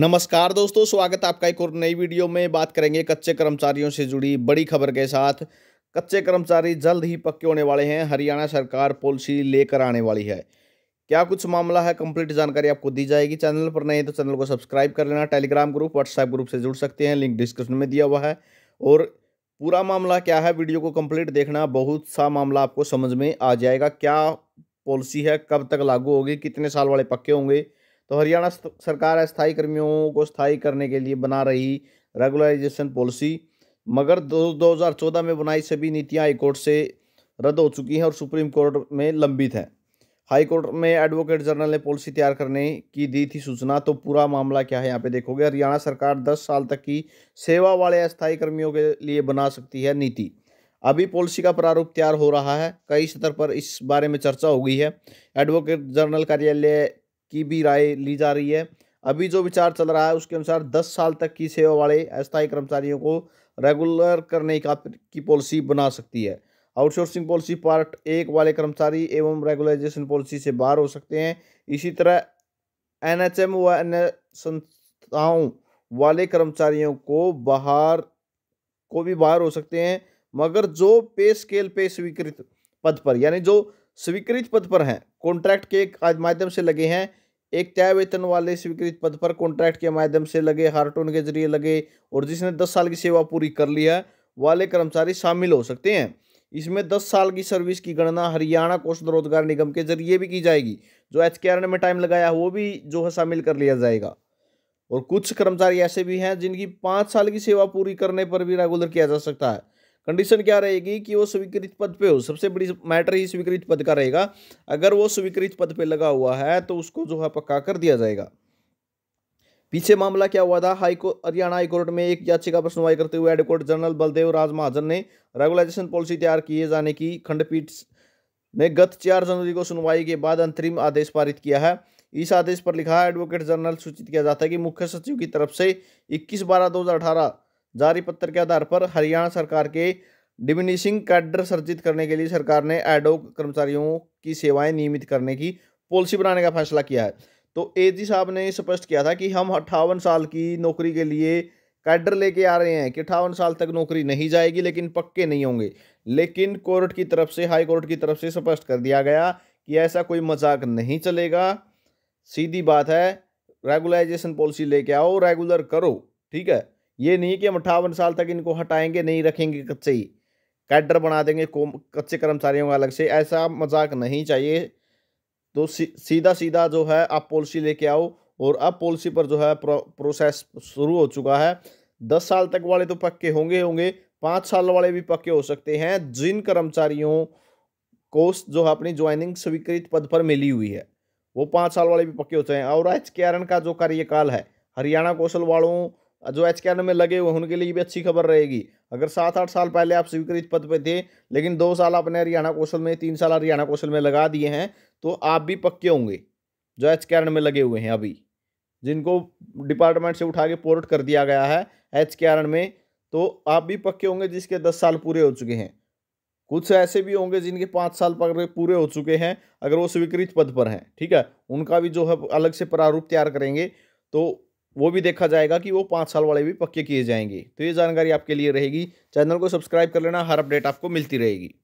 नमस्कार दोस्तों स्वागत है आपका एक और नई वीडियो में बात करेंगे कच्चे कर्मचारियों से जुड़ी बड़ी खबर के साथ कच्चे कर्मचारी जल्द ही पक्के होने वाले हैं हरियाणा सरकार पॉलिसी लेकर आने वाली है क्या कुछ मामला है कंप्लीट जानकारी आपको दी जाएगी चैनल पर नहीं तो चैनल को सब्सक्राइब कर लेना टेलीग्राम ग्रुप व्हाट्सएप ग्रुप से जुड़ सकते हैं लिंक डिस्क्रिप्शन में दिया हुआ है और पूरा मामला क्या है वीडियो को कंप्लीट देखना बहुत सा मामला आपको समझ में आ जाएगा क्या पॉलिसी है कब तक लागू होगी कितने साल वाले पक्के होंगे तो हरियाणा सरकार अस्थायी कर्मियों को स्थायी करने के लिए बना रही रेगुलराइजेशन पॉलिसी मगर दो हज़ार में बनाई सभी नीतियाँ हाईकोर्ट से रद्द हो चुकी हैं और सुप्रीम कोर्ट में लंबित हैं हाईकोर्ट में एडवोकेट जनरल ने पॉलिसी तैयार करने की दी थी सूचना तो पूरा मामला क्या है यहाँ पे देखोगे हरियाणा सरकार 10 साल तक की सेवा वाले अस्थायी कर्मियों के लिए बना सकती है नीति अभी पॉलिसी का प्रारूप तैयार हो रहा है कई स्तर पर इस बारे में चर्चा हो गई है एडवोकेट जनरल कार्यालय की भी राय ली जा रही है अभी जो विचार चल रहा है उसके अनुसार दस साल तक की सेवा वाले अस्थायी कर्मचारियों को रेगुलर करने का की पॉलिसी बना सकती है आउटसोर्सिंग पॉलिसी पार्ट एक वाले कर्मचारी एवं रेगुलराइजेशन पॉलिसी से बाहर हो सकते हैं इसी तरह एनएचएम व अन्य संस्थाओं वाले कर्मचारियों को बाहर को भी बाहर हो सकते हैं मगर जो पे स्केल पे स्वीकृत पद पर यानी जो स्वीकृत पद पर हैं कॉन्ट्रैक्ट के माध्यम से लगे हैं एक तय वेतन वाले स्वीकृत पद पर कॉन्ट्रैक्ट के माध्यम से लगे हार्टोन के जरिए लगे और जिसने दस साल की सेवा पूरी कर ली है वाले कर्मचारी शामिल हो सकते हैं इसमें दस साल की सर्विस की गणना हरियाणा कौशल रोजगार निगम के जरिए भी की जाएगी जो एच के आर में टाइम लगाया वो भी जो है शामिल कर लिया जाएगा और कुछ कर्मचारी ऐसे भी हैं जिनकी पाँच साल की सेवा पूरी करने पर भी रेगुलर किया जा सकता है कंडीशन क्या रहेगी कि वो स्वीकृत पद पे हो सबसे बड़ी मैटर ही स्वीकृत पद का रहेगा अगर वो स्वीकृत पद पे लगा हुआ है तो उसको जो है पक्का कर दिया जाएगा पीछे मामला क्या हुआ था हाई कोर्ट हरियाणा हाईकोर्ट में एक याचिका पर सुनवाई करते हुए एडवोकेट जनरल बलदेव राज महाजन ने रेगुलाइजेशन पॉलिसी तैयार किए जाने की खंडपीठ ने गत चार जनवरी को सुनवाई के बाद अंतरिम आदेश पारित किया है इस आदेश पर लिखा है एडवोकेट जनरल सूचित किया जाता है कि मुख्य सचिव की तरफ से इक्कीस बारह दो जारी पत्र के आधार पर हरियाणा सरकार के डिमिनिशिंग कैडर सर्जित करने के लिए सरकार ने एडोक कर्मचारियों की सेवाएं नियमित करने की पॉलिसी बनाने का फैसला किया है तो एजी साहब ने स्पष्ट किया था कि हम अट्ठावन साल की नौकरी के लिए कैडर लेके आ रहे हैं कि अट्ठावन साल तक नौकरी नहीं जाएगी लेकिन पक्के नहीं होंगे लेकिन कोर्ट की तरफ से हाई कोर्ट की तरफ से स्पष्ट कर दिया गया कि ऐसा कोई मजाक नहीं चलेगा सीधी बात है रेगुलाइजेशन पॉलिसी लेके आओ रेगुलर करो ठीक है ये नहीं कि हम अट्ठावन साल तक इनको हटाएंगे नहीं रखेंगे कच्चे ही कैडर बना देंगे कच्चे कर्मचारियों का अलग से ऐसा मजाक नहीं चाहिए तो सीधा सीधा जो है आप पॉलिसी लेके आओ और अब पॉलिसी पर जो है प्रो, प्रोसेस शुरू हो चुका है दस साल तक वाले तो पक्के होंगे होंगे पाँच साल वाले भी पक्के हो सकते हैं जिन कर्मचारियों को जो है अपनी ज्वाइनिंग स्वीकृत पद पर मिली हुई है वो पाँच साल वाले भी पक्के होते हैं और एच के आर एन का जो कार्यकाल है हरियाणा कौशल वालों जो एच कैडर में लगे हुए उनके लिए भी अच्छी खबर रहेगी अगर सात आठ साल पहले आप स्वीकृत पद पर थे लेकिन दो साल आपने हरियाणा कौशल में तीन साल हरियाणा कौशल में लगा दिए हैं तो आप भी पक्के होंगे जो एच कैरन में लगे हुए हैं अभी जिनको डिपार्टमेंट से उठा के पोर्ट कर दिया गया है एच कैरन में तो आप भी पक्के होंगे जिसके दस साल पूरे हो चुके हैं कुछ ऐसे भी होंगे जिनके पाँच साल पूरे हो चुके हैं अगर वो स्वीकृत पद पर हैं ठीक है उनका भी जो है अलग से प्रारूप तैयार करेंगे तो वो भी देखा जाएगा कि वो पाँच साल वाले भी पक्के किए जाएंगे तो ये जानकारी आपके लिए रहेगी चैनल को सब्सक्राइब कर लेना हर अपडेट आपको मिलती रहेगी